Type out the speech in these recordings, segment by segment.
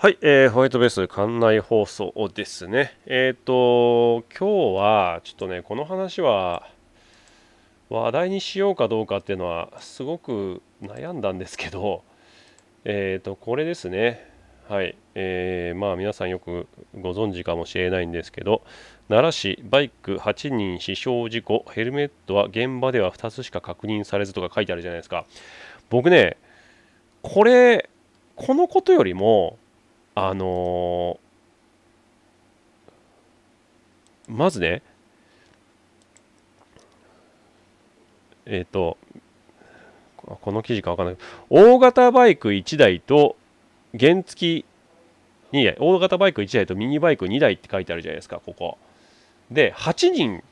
はい、えー、ホワイトベース館内放送ですね。えっ、ー、と、今日は、ちょっとね、この話は、話題にしようかどうかっていうのは、すごく悩んだんですけど、えっ、ー、と、これですね。はい、えー、まあ、皆さんよくご存知かもしれないんですけど、奈良市バイク8人死傷事故、ヘルメットは現場では2つしか確認されずとか書いてあるじゃないですか。僕ね、これ、このことよりも、あのー、まずね、えっ、ー、と、この記事かわかんないけど。大型バイク1台と原付2台、大型バイク1台とミニバイク2台って書いてあるじゃないですか、ここ。で、8人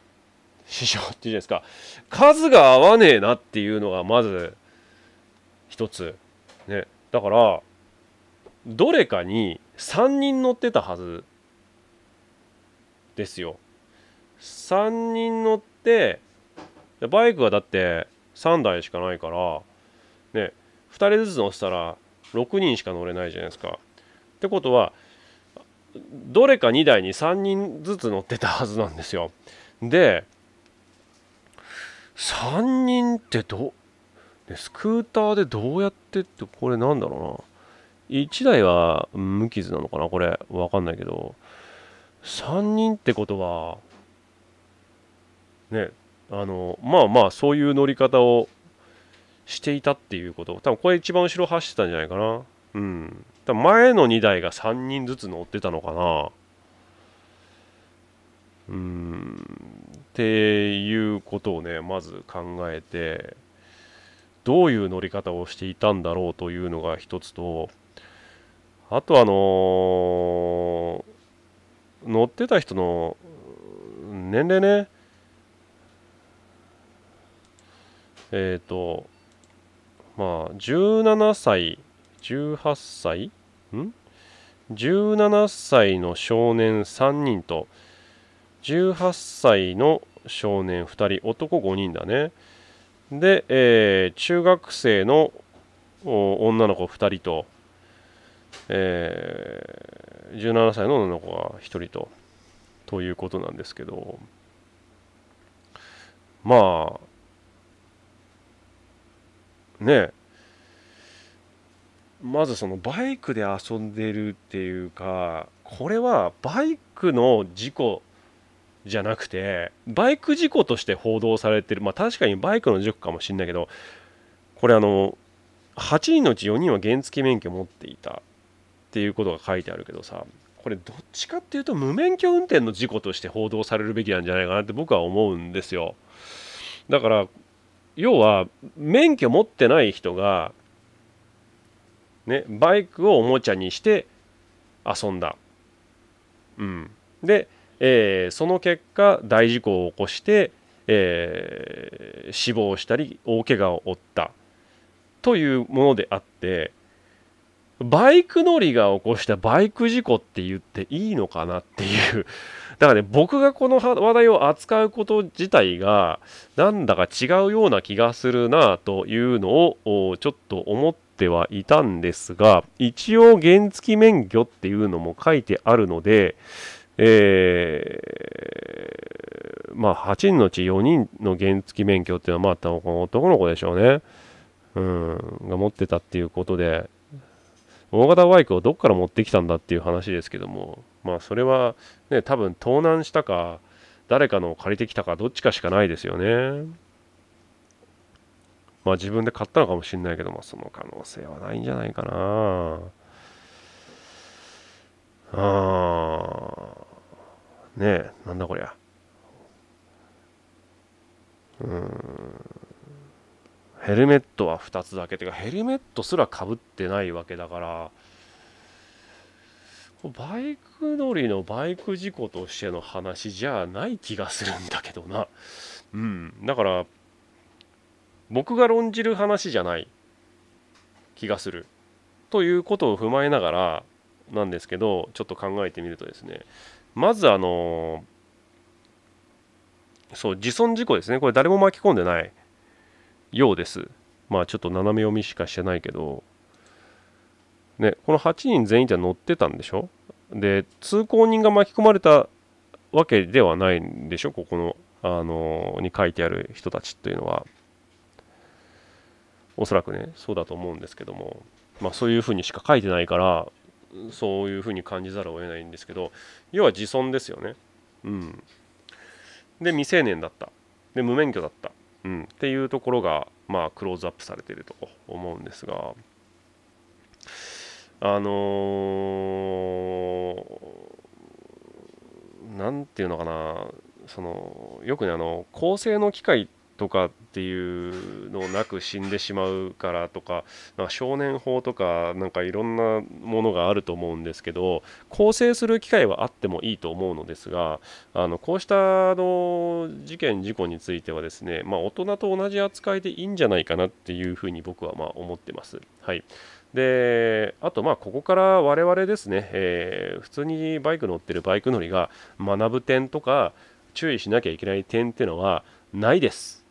師匠っていうじゃないですか。数が合わねえなっていうのがまず一つ。ね。だから、どれかに3人乗ってたはずですよ3人乗ってバイクはだって3台しかないからね2人ずつ乗せたら6人しか乗れないじゃないですかってことはどれか2台に3人ずつ乗ってたはずなんですよで3人ってど、スクーターでどうやってってこれなんだろうな1台は無傷なのかなこれ。わかんないけど。3人ってことは、ね、あの、まあまあ、そういう乗り方をしていたっていうこと。多分これ一番後ろ走ってたんじゃないかな。うん。多分前の2台が3人ずつ乗ってたのかな。うん。っていうことをね、まず考えて、どういう乗り方をしていたんだろうというのが一つと、あとあのー、乗ってた人の年齢ね、えっ、ー、と、まあ、17歳、18歳ん ?17 歳の少年3人と、18歳の少年2人、男5人だね。で、えー、中学生の女の子2人と、えー、17歳の女の子が1人と、ということなんですけど、まあ、ねまずそのバイクで遊んでるっていうか、これはバイクの事故じゃなくて、バイク事故として報道されてる、まあ確かにバイクの事故かもしれないけど、これあの、8人のうち4人は原付免許持っていたっていうことが書いてあるけどさこれどっちかっていうと無免許運転の事故として報道されるべきなんじゃないかなって僕は思うんですよだから要は免許持ってない人がねバイクをおもちゃにして遊んだうんで、えー、その結果大事故を起こしてえー、死亡したり大怪我を負ったというものであってバイク乗りが起こしたバイク事故って言っていいのかなっていう。だからね、僕がこの話題を扱うこと自体が、なんだか違うような気がするなというのを、ちょっと思ってはいたんですが、一応原付免許っていうのも書いてあるので、えー、まあ、8人のうち4人の原付免許っていうのは、まあ、男の子でしょうね。うん、が持ってたっていうことで、大型バイクをどっから持ってきたんだっていう話ですけども、まあそれはね、多分盗難したか、誰かのを借りてきたか、どっちかしかないですよね。まあ自分で買ったのかもしれないけど、まあその可能性はないんじゃないかな。あー、ねえ、なんだこりゃ。うん。ヘルメットは2つだけてかヘルメットすらかぶってないわけだからバイク乗りのバイク事故としての話じゃない気がするんだけどなうんだから僕が論じる話じゃない気がするということを踏まえながらなんですけどちょっと考えてみるとですねまずあのそう自損事故ですねこれ誰も巻き込んでないようです。まあちょっと斜め読みしかしてないけど、ね、この8人全員じゃ乗ってたんでしょで、通行人が巻き込まれたわけではないんでしょここの、あのー、に書いてある人たちというのは。おそらくね、そうだと思うんですけども、まあそういうふうにしか書いてないから、そういうふうに感じざるを得ないんですけど、要は自尊ですよね。うん。で、未成年だった。で、無免許だった。うん、っていうところが、まあ、クローズアップされてると思うんですが、あのー、なんていうのかな、そのよくねあの、構成の機械とかっていうのなく死んでしまうからとかなんか少年法とかなんかいろんなものがあると思うんですけど更生する機会はあってもいいと思うのですがあのこうしたの事件事故についてはですね、まあ、大人と同じ扱いでいいんじゃないかなっていうふうに僕はま思ってます。はいであと、ここから我々ですね、えー、普通にバイク乗ってるバイク乗りが学ぶ点とか注意しなきゃいけない点っていうのはないです。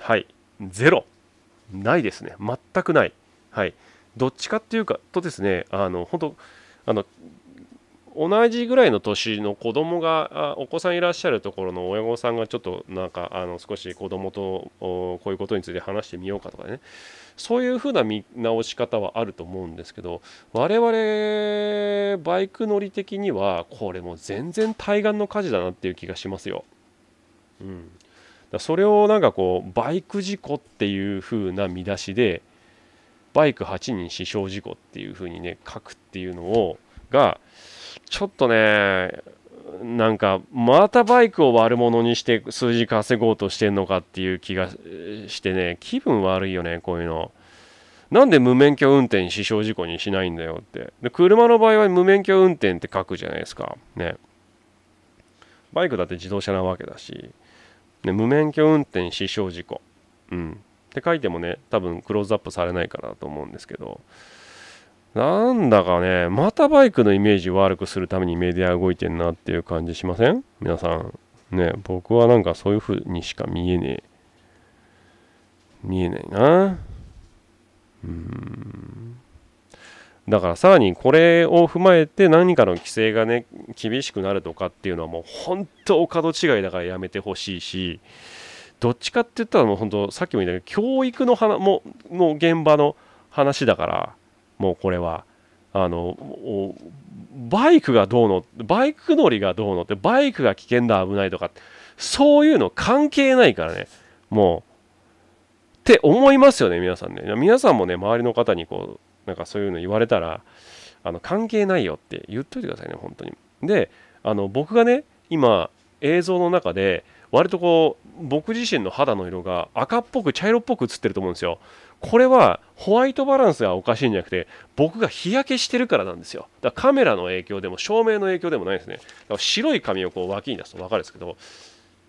はい、ゼロ、ないですね、全くない、はい、どっちかっていうかとですね、あの本当あの、同じぐらいの年の子供がお子さんいらっしゃるところの親御さんがちょっとなんかあの少し子供とこういうことについて話してみようかとかねそういうふうな見直し方はあると思うんですけど我々バイク乗り的にはこれも全然対岸の火事だなっていう気がしますよ。うん、だそれをなんかこうバイク事故っていう風な見出しでバイク8人死傷事故っていう風にね書くっていうのをがちょっとねなんかまたバイクを悪者にして数字稼ごうとしてんのかっていう気がしてね気分悪いよねこういうの。なんで無免許運転死傷事故にしないんだよって。で車の場合は無免許運転って書くじゃないですか。ね。バイクだって自動車なわけだし。ね、無免許運転死傷事故、うん、って書いてもね、多分クローズアップされないかなと思うんですけど、なんだかね、またバイクのイメージ悪くするためにメディア動いてんなっていう感じしません皆さん。ね、僕はなんかそういう風にしか見えねえ。見えないな。うん。だからさらにこれを踏まえて何かの規制がね厳しくなるとかっていうのはもう本当お門違いだからやめてほしいしどっちかって言ったらもう本当さっきも言ったけど教育の話もの現場の話だからもうこれはあのバイクがどうのバイク乗りがどうのってバイクが危険だ危ないとかそういうの関係ないからねもうって思いますよね皆さんね皆さんもね周りの方にこうなんかそういうの言われたらあの関係ないよって言っといてくださいね本当にであの僕がね今映像の中で割とこう僕自身の肌の色が赤っぽく茶色っぽく映ってると思うんですよこれはホワイトバランスがおかしいんじゃなくて僕が日焼けしてるからなんですよだからカメラの影響でも照明の影響でもないですねだから白い髪をこう脇に出すと分かるんですけど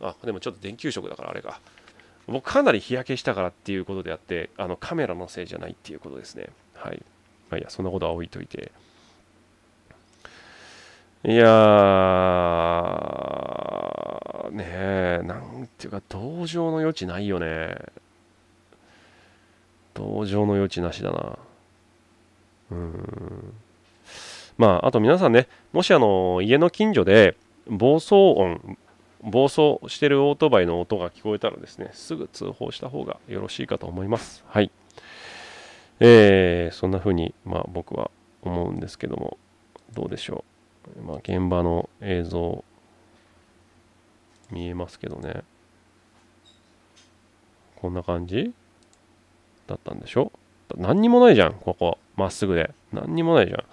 あでもちょっと電球色だからあれか僕かなり日焼けしたからっていうことであってあのカメラのせいじゃないっていうことですねはいまあいやそんなことは置いといていやーねえなんていうか同情の余地ないよね同情の余地なしだなうんまああと皆さんねもしあの家の近所で暴走音暴走してるオートバイの音が聞こえたらですね、すぐ通報した方がよろしいかと思います。はい。えー、そんな風に、まあ僕は思うんですけども、どうでしょう。まあ現場の映像、見えますけどね。こんな感じだったんでしょ何にもないじゃん、ここ。まっすぐで。何にもないじゃん。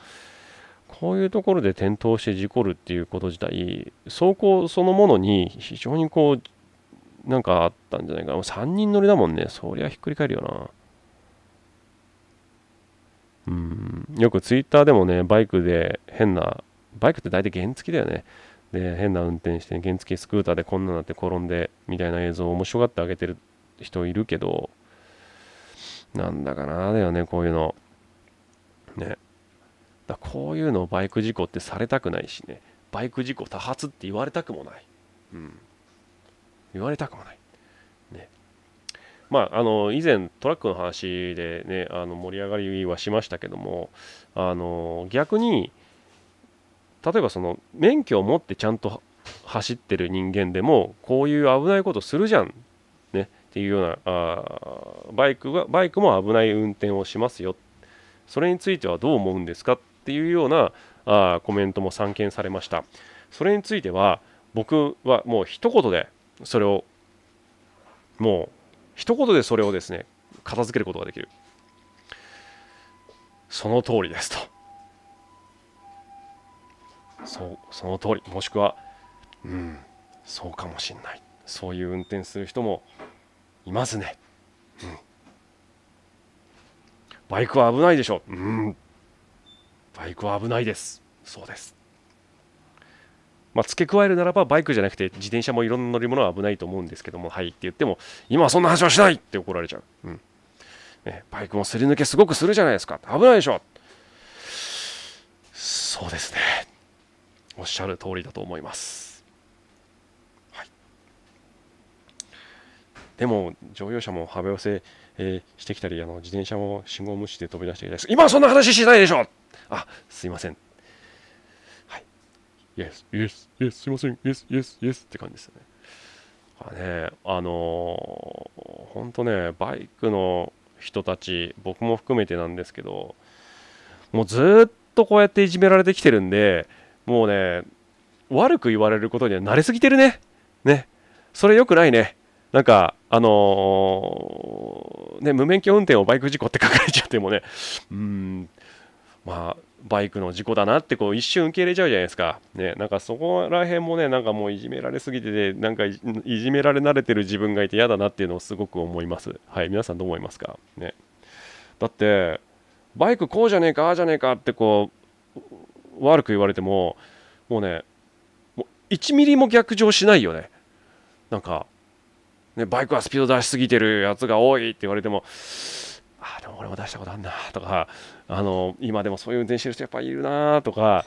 こういうところで転倒して事故るっていうこと自体走行そのものに非常にこうなんかあったんじゃないかな3人乗りだもんねそりゃひっくり返るよなうんよくツイッターでもねバイクで変なバイクって大体原付だよねで変な運転して、原付スクーターでこんななって転んでみたいな映像を面白がってあげてる人いるけどなんだかなだよねこういうのねだこういうのをバイク事故ってされたくないしねバイク事故多発って言われたくもない、うん、言われたくもない、ね、まああの以前トラックの話でねあの盛り上がりはしましたけどもあの逆に例えばその免許を持ってちゃんと走ってる人間でもこういう危ないことするじゃん、ね、っていうようなあバイクがバイクも危ない運転をしますよそれについてはどう思うんですかっっていうようなあコメントも散見されましたそれについては僕はもう一言でそれをもう一言でそれをですね片付けることができるその通りですとそうその通りもしくはうんそうかもしれないそういう運転する人もいますね、うん、バイクは危ないでしょ、う、うん、バイクは危ないですそうですまあ、付け加えるならばバイクじゃなくて自転車もいろんな乗り物は危ないと思うんですけどもはいって言っても今はそんな話はしないって怒られちゃう、うんね、バイクもすり抜けすごくするじゃないですか危ないでしょそうですねおっしゃる通りだと思います、はい、でも乗用車も幅寄せ、えー、してきたりあの自転車も信号無視で飛び出してきたり今はそんな話しないでしょあすいませんはいイエスイエスイエスすいませんイエスイエスイエスって感じですよねあねあのー、ほんねバイクの人たち僕も含めてなんですけどもうずっとこうやっていじめられてきてるんでもうね悪く言われることには慣れすぎてるねねそれ良くないねなんかあのー、ね無免許運転をバイク事故って書かれちゃってもねうーんまあ、バイクの事故だなってこう一瞬受け入れちゃうじゃないですか。ね、なんかそこら辺もね、なんかもういじめられすぎてて、なんかいじめられ慣れてる自分がいて嫌だなっていうのをすごく思います。はい、皆さんどう思いますかね。だって、バイクこうじゃねえか、ああじゃねえかってこう、悪く言われても、もうね、もう1ミリも逆上しないよね。なんか、ね、バイクはスピード出しすぎてるやつが多いって言われても、でも俺も出したことあんなとかあの今でもそういう運転してる人やっぱいるなとか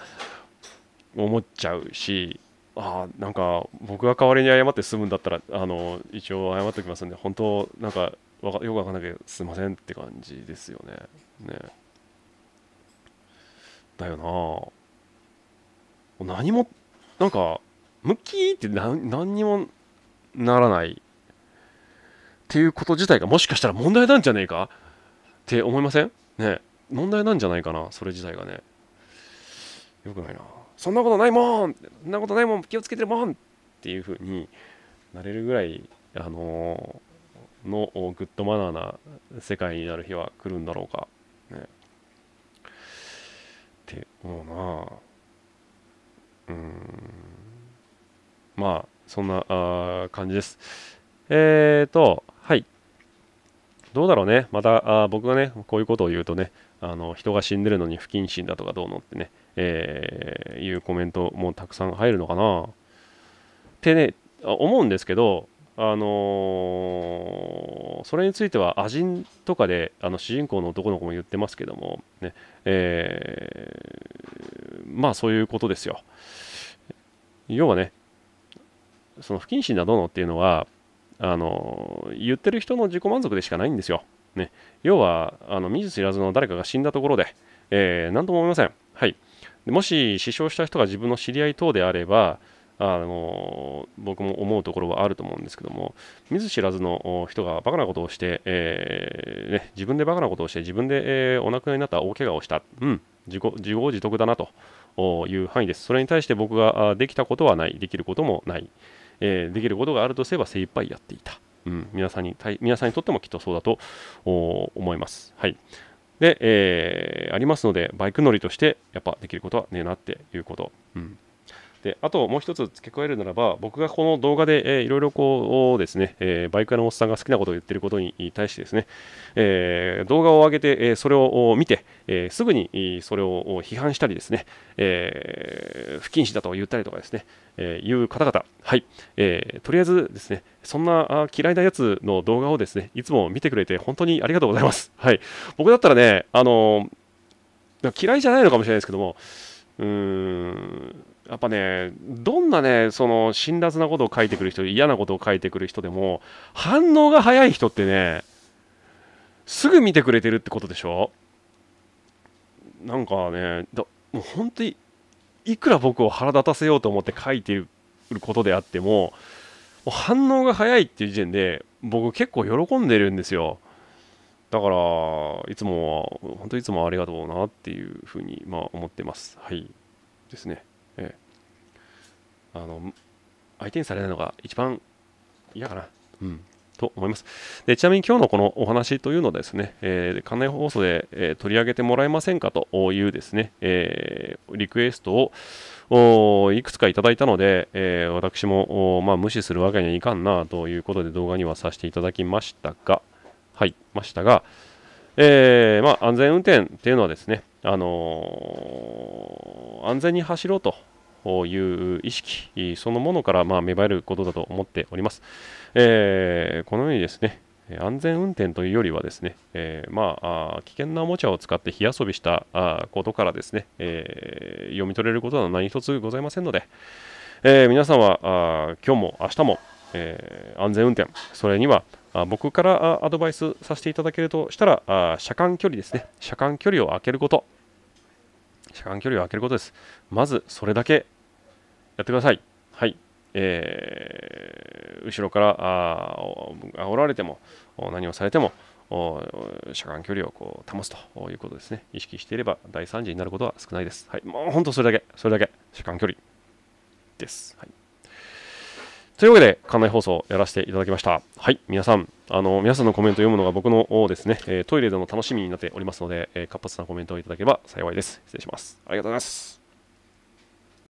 思っちゃうしあなんか僕が代わりに謝って済むんだったらあの一応謝っておきますんで本当なんかわかよく分かんないけどすいませんって感じですよね。ねだよな何もなんかムキーって何何にもならないっていうこと自体がもしかしたら問題なんじゃねえかって思いませんね問題なんじゃないかなそれ自体がねよくないなそんなことないもんそんなことないもん気をつけてるもんっていう風になれるぐらいあのー、のグッドマナーな世界になる日は来るんだろうかねって思うなうんまあそんなあ感じですえっ、ー、とどうだろうね、またあ僕がね、こういうことを言うとね、あの人が死んでるのに不謹慎だとかどうのってね、えー、いうコメントもたくさん入るのかなってね、思うんですけど、あのー、それについては、アジンとかであの主人公の男の子も言ってますけどもね、えー、まあそういうことですよ。要はね、その不謹慎だどうのっていうのは、あの言ってる人の自己満足でしかないんですよ。ね、要はあの見ず知らずの誰かが死んだところで、えー、何とも思いません。はい、もし死傷した人が自分の知り合い等であれば、あの僕も思うところはあると思うんですけども、見ず知らずの人がバカなことをして、えー、ね、自分でバカなことをして、自分で、えー、お亡くなりになった大怪我をした、うん、自己自業自得だなという範囲です。それに対して僕ができたことはない、できることもない。えー、できることがあるとすれば精一杯やっていた、うん、皆さんに皆さんにとってもきっとそうだと思います。はいで、えー、ありますのでバイク乗りとしてやっぱできることはねえなっていうこと。うんであともう一つ付け加えるならば僕がこの動画で、えいろいろこうですね、えー、バイク屋のおっさんが好きなことを言ってることに対してですね、えー、動画を上げて、えー、それを見て、えー、すぐにそれを批判したりですね、えー、不謹慎だと言ったりとかですね、えー、いう方々、はい、えー、とりあえずですね、そんな嫌いなやつの動画をですね、いつも見てくれて本当にありがとうございます。はい、僕だったらね、あのー、嫌いじゃないのかもしれないですけども、うーん、やっぱねどんなねその辛辣なことを書いてくる人嫌なことを書いてくる人でも反応が早い人ってねすぐ見てくれてるってことでしょなんかねだもう本当にいくら僕を腹立たせようと思って書いてることであってももう反応が早いっていう時点で僕結構喜んでるんですよだからいつも本当いつもありがとうなっていうふうにまあ思ってますはいですねえあの相手にされないのが一番嫌かな。うんと思いますでちなみに今日のこのお話というのはですね、えー、関連放送で、えー、取り上げてもらえませんかというですね、えー、リクエストをいくつかいただいたので、えー、私も、まあ、無視するわけにはいかんなということで動画にはさせていただきましたが、はい、ましたが、えー、まあ、安全運転っていうのはですね、あのー、安全に走ろうとういう意識そのものからまあ芽生えることだと思っております。えー、このようにですね、安全運転というよりはですね、えー、まあ危険なおもちゃを使って火遊びしたあことからですね、えー、読み取れることは何一つございませんので、えー、皆さんはあ今日も明日も、え安全運転、それにはあ僕からアドバイスさせていただけるとしたらあ車間距離ですね、車間距離を空けること、車間距離を空けることです。まずそれだけやってください。はい。えー、後ろからあ煽られても何をされても車間距離をこう保つということですね。意識していれば大惨事になることは少ないです。はい、もう本当それだけ、それだけ、車間距離です。はいというわけで、館内放送やらせていただきました。はい、皆さん、あの、皆さんのコメント読むのが僕のですね、えトイレでの楽しみになっておりますので、え活発なコメントをいただければ幸いです。失礼します。ありがとうございます。